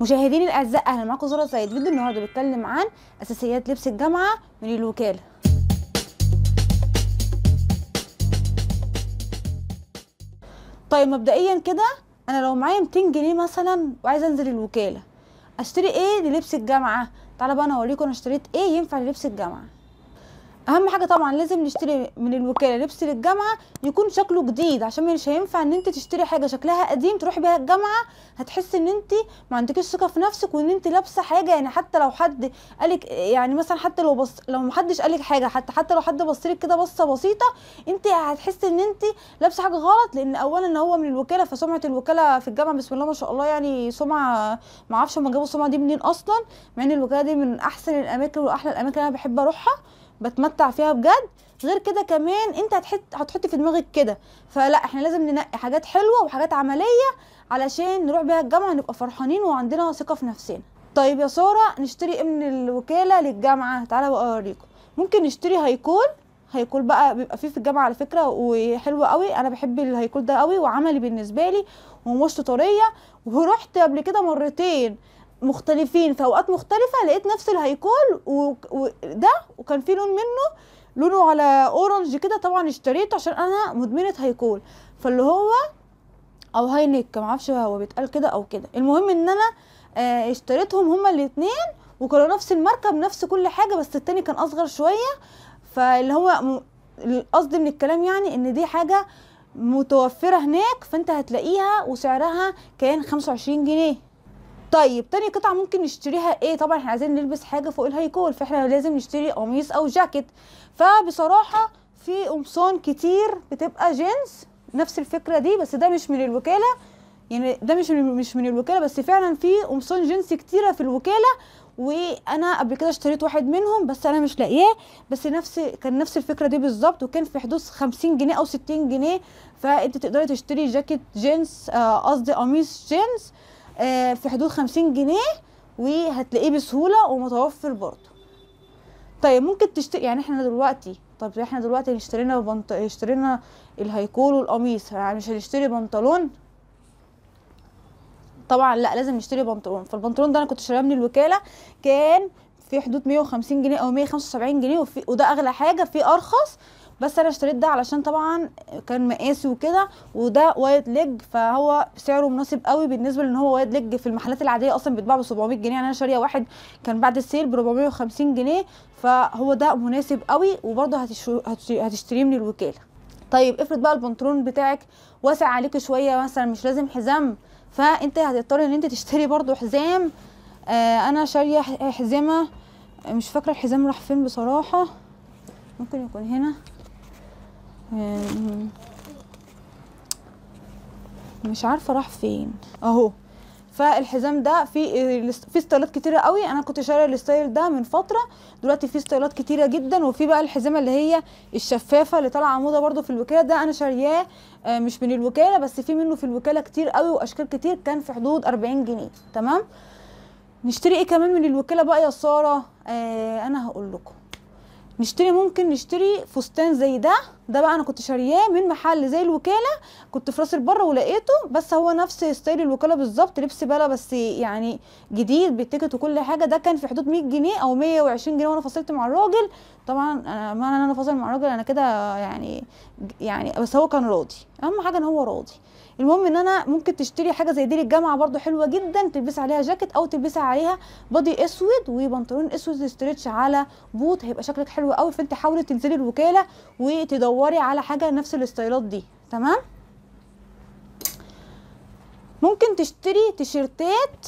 مشاهدين الاعزاء اهلا معاكم زهره سيد فيديو النهارده بيتكلم عن اساسيات لبس الجامعه من الوكاله طيب مبدئيا كده انا لو معايا 200 جنيه مثلا وعايزه انزل الوكاله اشتري ايه للبس الجامعه تعالى بقى انا اوريكم انا اشتريت ايه ينفع للبس الجامعه اهم حاجه طبعا لازم نشتري من الوكاله لبس للجامعه يكون شكله جديد عشان مش هينفع ان انت تشتري حاجه شكلها قديم تروحي بيها الجامعه هتحسي ان انت ما عندكيش ثقه في نفسك وان انت لابسه حاجه يعني حتى لو حد قالك يعني مثلا حتى لو بص لو ما حدش قالك حاجه حتى حتى لو حد بصلك كده بصه بسيطه انت هتحسي ان انت لابسه حاجه غلط لان اولا ان هو من الوكاله فسمعه الوكاله في الجامعه بسم الله ما شاء الله يعني سمعه ما اعرفش هم جابوا السمعه دي منين اصلا مع ان الوكاله دي من احسن الاماكن واحلى الاماكن انا بحب اروحها بتمتع فيها بجد غير كده كمان انت هتحط هتحطي في دماغك كده فلا احنا لازم ننقي حاجات حلوه وحاجات عمليه علشان نروح بيها الجامعه نبقى فرحانين وعندنا ثقه في نفسنا طيب يا ساره نشتري ايه من الوكاله للجامعه تعالى بقى اوريكم ممكن نشتري هيكول هيكول بقى بيبقى فيه في الجامعه على فكره وحلو قوي انا بحب الهيكول ده قوي وعملي بالنسبه لي ومشط طريه ورحت قبل كده مرتين مختلفين في اوقات مختلفه لقيت نفس الهيكول وده وكان في لون منه لونه على اورنج كده طبعا اشتريته عشان انا مدمنه هيكول فاللي هو او هاي نيك معرفش هو بيتقال كده او كده المهم ان انا آه، اشتريتهم هما الاتنين وكانوا نفس الماركه بنفس كل حاجه بس التاني كان اصغر شويه فاللي هو القصد من الكلام يعني ان دي حاجه متوفره هناك فانت هتلاقيها وسعرها كان 25 جنيه طيب تاني قطعه ممكن نشتريها ايه طبعا احنا عايزين نلبس حاجه فوق الهيكول فاحنا لازم نشتري قميص او جاكيت فبصراحه في قمصان كتير بتبقى جينز نفس الفكره دي بس ده مش من الوكاله يعني ده مش مش من الوكاله بس فعلا في قمصان جينز كتيره في الوكاله وانا قبل كده اشتريت واحد منهم بس انا مش لاقياه بس نفس كان نفس الفكره دي بالظبط وكان في حدود 50 جنيه او 60 جنيه فانت تقدري تشتري جاكيت جينز آه، قصدي قميص جينز آه، في حدود خمسين جنيه وهتلاقيه بسهوله ومتوفر برضه طيب ممكن تشتري يعني احنا دلوقتي طب احنا دلوقتي اشترينا بنط... اشترينا الهيكول والقميص يعني مش هنشتري بنطلون طبعا لا لازم نشتري بنطلون فالبنطلون ده انا كنت شاريه من الوكاله كان في حدود 150 جنيه او 175 جنيه وفي وده اغلى حاجه في ارخص بس انا اشتريت ده علشان طبعا كان مقاسي وكده وده وايد ليج فهو سعره مناسب قوي بالنسبه لان هو وايد ليج في المحلات العاديه اصلا بيتباع ب 700 جنيه يعني انا شاريه واحد كان بعد السيل ب 450 جنيه فهو ده مناسب قوي وبرضه هتشتريه من الوكاله طيب افرض بقى البنطلون بتاعك واسع عليك شويه مثلا مش لازم حزام فانت هتضطر ان انت تشتري برضو حزام آه انا شاريه حزامه مش فاكره الحزام راح فين بصراحه ممكن يكون هنا يعني مش عارفه راح فين اهو فالحزام ده في في ستايلات كتيره قوي انا كنت شاريه الستايل ده من فتره دلوقتي في ستايلات كتيره جدا وفي بقى الحزامه اللي هي الشفافه اللي طالعه موضه برده في الوكاله ده انا شارياه آه، مش من الوكاله بس في منه في الوكاله كتير قوي واشكال كتير كان في حدود 40 جنيه تمام نشتري ايه كمان من الوكاله بقى يا ساره آه انا هقول لكم نشتري ممكن نشتري فستان زي ده ده بقى انا كنت شارياه من محل زي الوكاله كنت في راس البر ولقيته بس هو نفس ستايل الوكاله بالظبط لبس بلا بس يعني جديد بالتيكت وكل حاجه ده كان في حدود 100 جنيه او 120 جنيه وانا فصلت مع الراجل طبعا انا معنى ان انا فاصل مع الراجل انا كده يعني يعني بس هو كان راضي اهم حاجه ان هو راضي المهم ان انا ممكن تشتري حاجه زي دي للجامعه برده حلوه جدا تلبسي عليها جاكيت او تلبسي عليها بادي اسود وبنطلون اسود ستريتش على بوت هيبقى شكلك حلو قوي فانت حاولي تنزلي الوكاله وتدوري تدوري على حاجه نفس الاستايلات دي تمام ممكن تشتري تيشرتات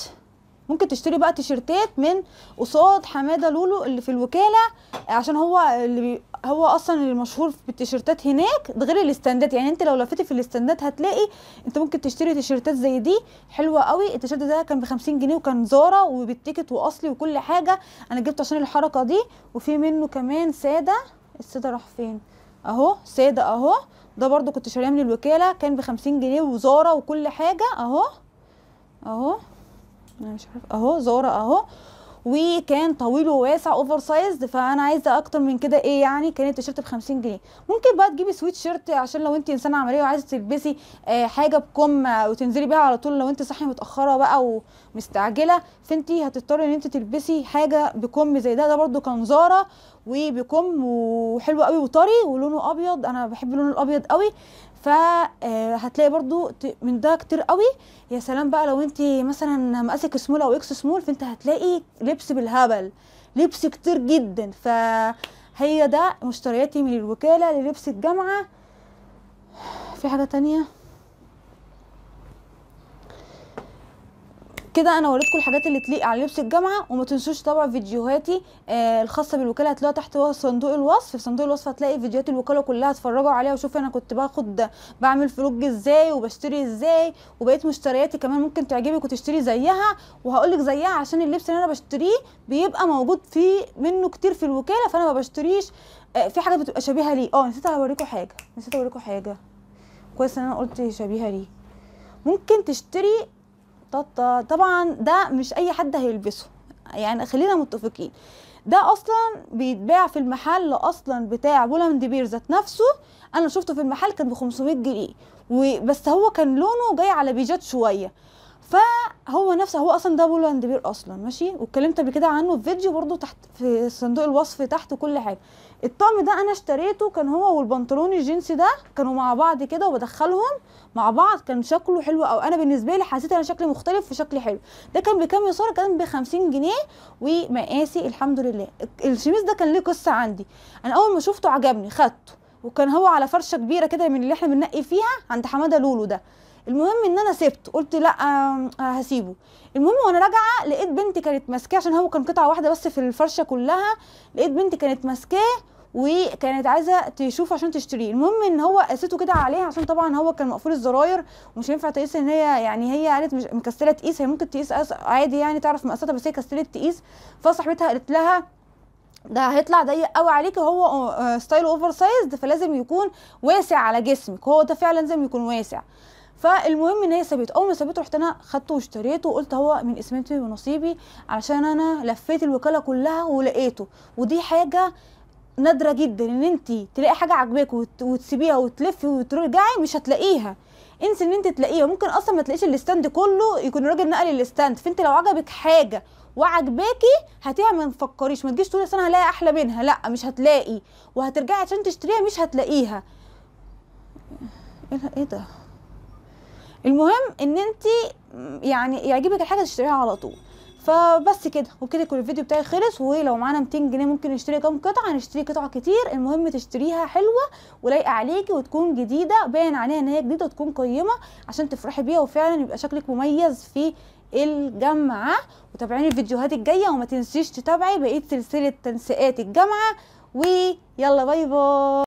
ممكن تشتري بقى تيشرتات من قصاد حماده لولو اللي في الوكاله عشان هو اللي بي هو اصلا المشهور بالتيشيرتات هناك ده غير الاستندات يعني انت لو لفيتي في الاستندات هتلاقي انت ممكن تشتري تيشيرتات زي دي حلوه قوي التيشيرت ده كان ب 50 جنيه وكان زارا وبالتيكت واصلي وكل حاجه انا جبته عشان الحركه دي وفي منه كمان ساده الساده راح فين اهو ساده اهو ده برضو كنت شاريه من الوكاله كان بخمسين جنيه وزاره وكل حاجه اهو اهو انا مش عارف اهو زاره اهو وكان طويل وواسع اوفر سايز فانا عايزه اكتر من كده ايه يعني كان التيشيرت ب 50 جنيه ممكن بقى تجيبي سويت شيرت عشان لو انت انسانه عمليه وعايزه تلبسي آه حاجه بكم آه، وتنزلي بيها على طول لو انت صاحيه متاخره بقى ومستعجله فانت هتضطري ان انت تلبسي حاجه بكم زي ده ده برده كان زاره وبكم وحلو قوي وطري ولونه ابيض انا بحب اللون الابيض قوي فهتلاقي آه، برضو من ده كتير قوي يا سلام بقى لو انت مثلا مقاسك سمول او اكس سمول فانت هتلاقي لبس بالهبل لبس كتير جدا فهي ده مشترياتي من الوكاله للبس الجامعه في حاجه تانية كده انا وريتكم الحاجات اللي تليق على لبس الجامعه وما تنسوش طبعا فيديوهاتي آه الخاصه بالوكاله هتلاقوها تحت صندوق الوصف في صندوق الوصف هتلاقي فيديوهات الوكاله كلها اتفرجوا عليها وشوفوا انا كنت باخد بعمل فلوج ازاي وبشتري ازاي وبقيت مشترياتي كمان ممكن تعجبك وتشتري زيها وهقول لك زيها عشان اللبس اللي انا بشتريه بيبقى موجود فيه منه كتير في الوكاله فانا ما بشتريش آه في حاجه بتبقى شبيهه ليه اه نسيت اوريكم حاجه نسيت اوريكم حاجه كويس ان انا قلت شبيهه ليه ممكن تشتري طبعا ده مش اي حد هيلبسه يعني خلينا متفقين ده اصلا بيتباع في المحل اصلا بتاع بولاند بير ذات نفسه انا شفته في المحل كان ب 500 جنيه وبس هو كان لونه جاي على بيجات شويه فهو نفسه هو اصلا ده بولاند بير اصلا ماشي واتكلمت قبل كده عنه في فيديو برده تحت في صندوق الوصف تحت كل حاجه الطقم ده انا اشتريته كان هو والبنطلون الجينز ده كانوا مع بعض كده وبدخلهم مع بعض كان شكله حلو او انا بالنسبه لي حسيت انا شكلي مختلف وشكلي حلو ده كان بكام يا ساره كان ب 50 جنيه ومقاسي الحمد لله الشميس ده كان ليه قصه عندي انا اول ما شفته عجبني خدته وكان هو على فرشه كبيره كده من اللي احنا بننقي فيها عند حماده لولو ده المهم ان انا سبت قلت لا هسيبه المهم وانا راجعه لقيت بنتي كانت ماسكاه عشان هو كان قطعه واحده بس في الفرشه كلها لقيت بنتي كانت ماسكاه وكانت عايزه تشوف عشان تشتريه المهم ان هو قاسيته كده عليها عشان طبعا هو كان مقفول الزراير ومش هينفع تقيس ان هي يعني هي قالت مش مكسله تقيس هي ممكن تقيس عادي يعني تعرف مقاساتها بس هي كسلت تقيس فصاحبتها قالت لها ده هيطلع ضيق قوي عليكي وهو ستايل اوفر سايزد فلازم يكون واسع على جسمك هو ده فعلا لازم يكون واسع فالمهم ان هي سابته اول ما سابته رحت انا خدته واشتريته وقلت هو من اسمنتي ونصيبي علشان انا لفيت الوكاله كلها ولقيته ودي حاجه نادره جدا ان انت تلاقي حاجه عاجباك وتسيبيها وتلفي وترجعي مش هتلاقيها انسي ان انت تلاقيها ممكن اصلا ما تلاقيش الاستاند كله يكون الراجل نقل الاستاند فانت لو عجبك حاجه وعجباكي هتيها ما تفكريش ما تجيش تقولي انا هلاقي احلى منها لا مش هتلاقي وهترجعي عشان تشتريها مش هتلاقيها ايه ده إيه المهم ان انت يعني يعجبك الحاجه تشتريها على طول فبس كده وبكده يكون الفيديو بتاعي خلص ولو معانا 200 جنيه ممكن نشتري كام قطعه هنشتري قطع كتير المهم تشتريها حلوه ولايقه عليكي وتكون جديده باين عليها ان هي جديده وتكون قيمه عشان تفرحي بيها وفعلا يبقى شكلك مميز في الجامعه وتابعيني الفيديوهات الجايه وما تنسيش تتابعي بقيه سلسله تنسيقات الجامعه ويلا باي باي